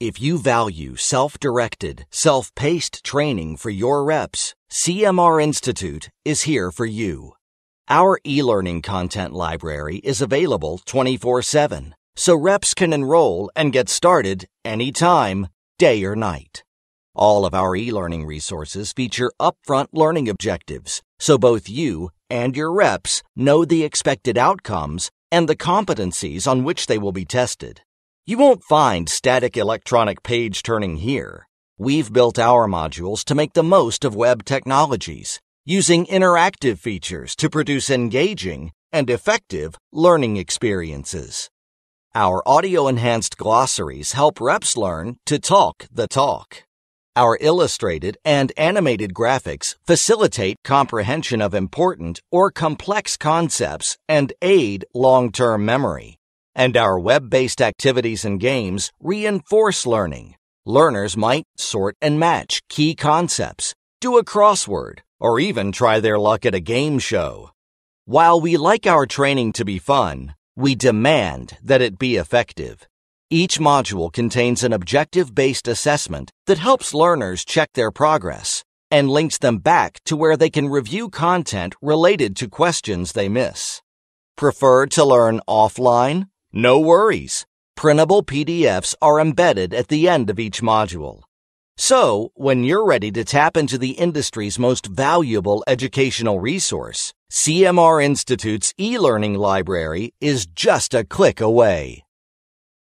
If you value self directed, self paced training for your reps, CMR Institute is here for you. Our e learning content library is available 24 7, so reps can enroll and get started anytime, day or night. All of our e learning resources feature upfront learning objectives, so both you and your reps know the expected outcomes and the competencies on which they will be tested. You won't find static electronic page turning here. We've built our modules to make the most of web technologies, using interactive features to produce engaging and effective learning experiences. Our audio enhanced glossaries help reps learn to talk the talk. Our illustrated and animated graphics facilitate comprehension of important or complex concepts and aid long term memory and our web based activities and games reinforce learning. Learners might sort and match key concepts, do a crossword, or even try their luck at a game show. While we like our training to be fun, we demand that it be effective. Each module contains an objective based assessment that helps learners check their progress and links them back to where they can review content related to questions they miss. Prefer to learn offline no worries. Printable PDFs are embedded at the end of each module. So, when you're ready to tap into the industry's most valuable educational resource, CMR Institute's e-learning library is just a click away.